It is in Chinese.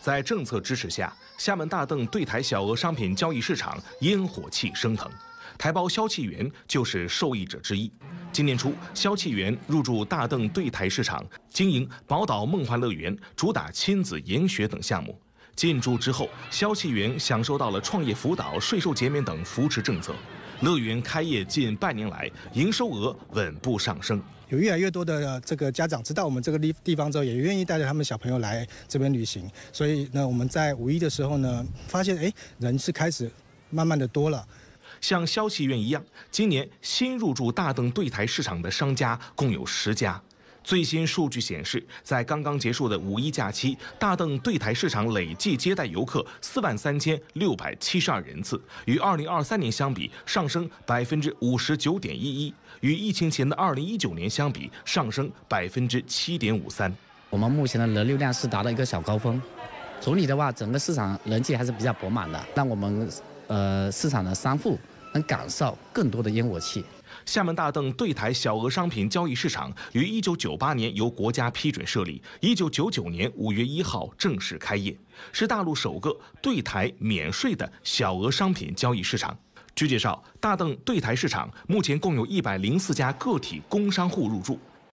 在政策支持下，厦门大邓对台小额商品交易市场烟火气升腾，台胞肖气元就是受益者之一。今年初，肖气元入驻大邓对台市场，经营宝岛梦幻乐园，主打亲子研学等项目。进驻之后，消气园享受到了创业辅导、税收减免等扶持政策。乐园开业近半年来，营收额稳步上升。有越来越多的这个家长知道我们这个地地方之后，也愿意带着他们小朋友来这边旅行。所以呢，我们在五一的时候呢，发现哎，人是开始慢慢的多了。像消气园一样，今年新入驻大嶝对台市场的商家共有十家。最新数据显示，在刚刚结束的五一假期，大邓对台市场累计接待游客四万三千六百七十二人次，与二零二三年相比上升百分之五十九点一一，与疫情前的二零一九年相比上升百分之七点五三。我们目前的人流量是达到一个小高峰，总体的话，整个市场人气还是比较饱满的。那我们呃市场的商户。能感受更多的烟火气。厦门大凳对台小额商品交易市场于1998年由国家批准设立，1999年5月1号正式开业，是大陆首个对台免税的小额商品交易市场。据介绍，大凳对台市场目前共有一百零四家个体工商户入驻。